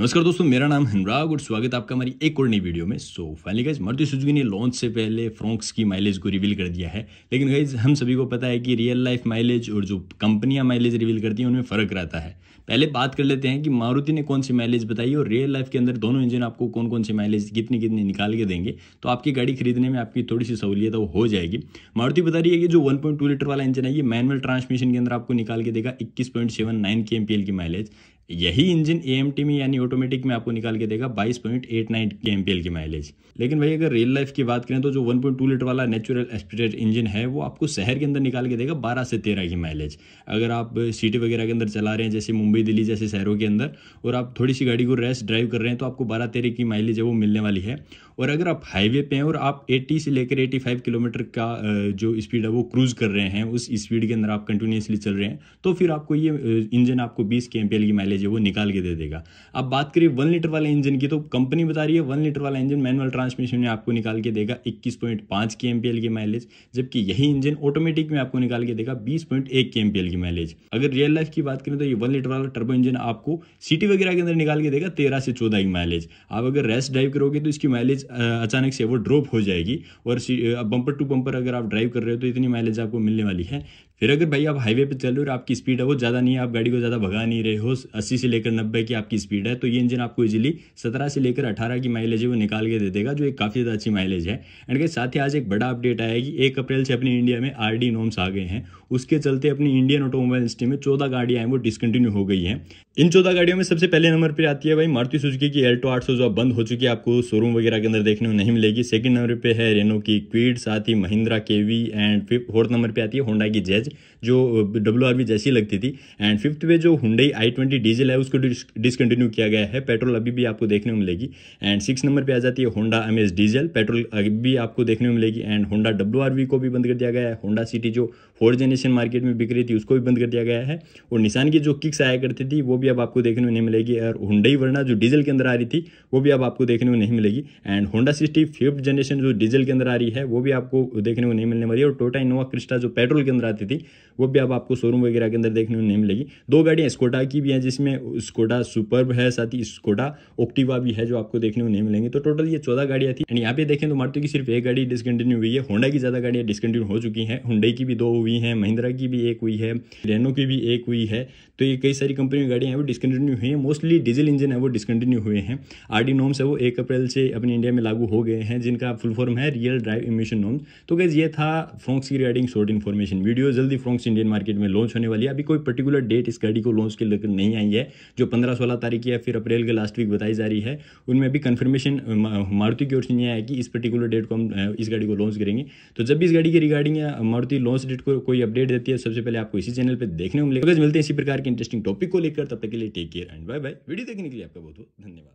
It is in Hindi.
नमस्कार दोस्तों मेरा नाम अनुराग और स्वागत है आपका हमारी एक और नई वीडियो में so finally guys Maruti Suzuki ने लॉन्च से पहले फ्रॉक्स की माइलेज को रिवील कर दिया है लेकिन गाइज हम सभी को पता है कि रियल लाइफ माइलेज और जो कंपनियां माइलेज रिवील करती हैं उनमें फ़र्क रहता है पहले बात कर लेते हैं कि मारुति ने कौन सी माइलेज बताई और रियल लाइफ के अंदर दोनों इंजन आपको कौन कौन सी माइलेज कितनी कितनी निकाल के देंगे तो आपकी गाड़ी खरीदने में आपकी थोड़ी सी सहूलियत हो जाएगी मारुति बता रही है कि जो वन लीटर वाला इंजन है ये मैनुअल ट्रांसमिशन के अंदर आपको निकाल के देगा इक्कीस पॉइंट की माइलेज यही इंजन ए में यानी ऑटोमेटिक में आपको निकाल के देगा 22.89 पॉइंट एट की माइलेज लेकिन भाई अगर रियल लाइफ की बात करें तो जो 1.2 लीटर वाला नेचुरल एस्पिरेट इंजन है वो आपको शहर के अंदर निकाल के देगा 12 से 13 की माइलेज अगर आप सिटी वगैरह के अंदर चला रहे हैं जैसे मुंबई दिल्ली जैसे शहरों के अंदर और आप थोड़ी सी गाड़ी को रेस ड्राइव कर रहे हैं तो आपको बारह तेरह की माइलेज है वो मिलने वाली है और अगर आप हाईवे पर हैं और आप एट्टी से लेकर एट्टी किलोमीटर का जो स्पीड है वो क्रूज़ कर रहे हैं उस स्पीड के अंदर आप कंटिन्यूसली चल रहे हैं तो फिर आपको ये इंजन आपको बीस के की माइलेज लीजिए वो निकाल के दे देगा अब बात करिए वन लीटर वाले इंजन की तो कंपनी बता रही है वन लीटर वाला इंजन मैनुअल ट्रांसमिशन में आपको निकाल के देगा इक्कीस पॉइंट पाँच के एमपीएल की माइलेज जबकि यही इंजन ऑटोमेटिक में आपको निकाल के देगा बीस पॉइंट एक के एमपीएल की माइलेज अगर रियल लाइफ की बात करें तो ये वन लीटर वाला टर्बो इंजन आपको सिटी वगैरह के अंदर निकाल के देगा तेरह से चौदह की माइलेज आप अगर रेस्ट ड्राइव करोगे तो इसकी माइलेज अचानक से वो ड्रॉप हो जाएगी और बंपर टू बंपर अगर आप ड्राइव कर रहे हो तो इतनी माइलेज आपको मिलने वाली है फिर अगर भाई आप हाईवे पे चल रहे हो और आपकी स्पीड है वो ज़्यादा नहीं है आप गाड़ी को ज़्यादा भगा नहीं रहे हो अस्सी से लेकर नब्बे की आपकी स्पीड है तो ये इंजन आपको इजीली सत्रह से लेकर अठारह की माइलेज है वो निकाल के दे देगा जो एक काफ़ी ज़्यादा अच्छी माइलेज है एंड के साथ ही आज एक बड़ा अपडेट आया कि एक अप्रैल से अपने इंडिया में आर नॉर्म्स आ गए हैं उसके चलते अपनी इंडियन ऑटोमोबाइल इंडस्ट्री में चौदह गाड़ियाँ हैं वो डिसकंटिन्यू हो गई हैं इन चौदह गाड़ियों में सबसे पहले नंबर पर आती है भाई मारुति सुजुकी की एल्टो आठ जो बंद हो चुकी है आपको शोरूम वगैरह के अंदर देखने को नहीं मिलेगी सेकंड नंबर पर है रेनो की क्वीड साथ ही Mahindra KUV and fifth fourth number पर आती है होंडा की जैज जो डब्ल्यू आर जैसी लगती थी एंड फिफ्थ पे जो हुडई आई ट्वेंटी डीजल है उसको डिसकंटिन्यू किया गया है पेट्रोल अभी भी आपको देखने को मिलेगी एंड सिक्स नंबर पे आ जाती है होंडा एम डीजल पेट्रोल अभी भी आपको देखने को मिलेगी एंड होंडा डब्ल्यू को भी बंद कर दिया गया है होंडा सिटी जो फोर्थ जनरेशन मार्केट में बिक रही थी उसको भी बंद कर दिया गया है और निशान की जो किक्स आया करती थी वो भी अब आपको देखने को नहीं मिलेगी और हुडई वरना जो डीजल के अंदर आ रही थी वो भी अब आपको देखने को नहीं मिलेगी and Honda City fifth generation जो डीजल के अंदर आ रही है वो भी आपको देखने को नहीं मिलने वाली है और टोटा इनोवा क्रिस्टा जो पेट्रोल के अंदर आती थी मिलेगी वो भी आप आपको शोरूम वगैरह के अंदर देखने को नहीं मिलेगी दो गाड़ियाँ स्कोडा की भी हैं जिसमें स्कोडा सुपर है साथ ही स्कोडा ओक्टिवा भी है जो आपको देखने को नहीं मिलेंगी तो टोटल ये चौदह गाड़ियाँ थी एंड यहाँ पे देखें तो मारुति की सिर्फ एक गाड़ी डिसकंटिन्यू हुई है होंडा की ज़्यादा गाड़ियाँ डिसकंटिन्यू हो चुकी हैं हुडई की भी दो हुई हैं महिंद्रा की भी एक हुई है रेनो की भी एक हुई है तो ये कई सारी कंपनी की गाड़ियाँ हैं वो डिसकंटिन्यू हुई हैं मोस्टली डीजल इंजन है वो डिसकंटिन्यू हुए हैं आर डी नॉम्स है वो एक अप्रैल से अपने इंडिया में लागू हो गए हैं जिनका फुल फॉर्म है रियल ड्राइव इमिशन नॉम्स तो गैस ये था फ्रॉक्स की रिगार्डिंग शॉर्ट इन्फॉर्मेशन वीडियो जल्दी फ्रॉक्स इंडियन मार्केट में लॉन्च होने वाली है अभी कोई पर्टिकुलर डेट इस गाड़ी को लॉन्च के लेकर नहीं आई है जो पंद्रह सोलह तारीख या फिर अप्रैल के लास्ट वीक बताई जा रही है उनमें अभी कन्फर्मेशन मारुति की ओर से नहीं आया कि इस पर्टिकुलर डेट को हम इस गाड़ी को लॉन्च करेंगे तो जब भी इस गाड़ी की रिगार्डिंग या मारुति लॉन्च डेट को कोई अपडेट देती है सबसे पहले आपको इसी चैनल पर देखने को मिलेगा तो मिलते हैं इसी प्रकार के इंटरेस्टिंग टॉपिक को लेकर तब तक के लिए take care and bye bye video देखने के लिए आपका बहुत बहुत धन्यवाद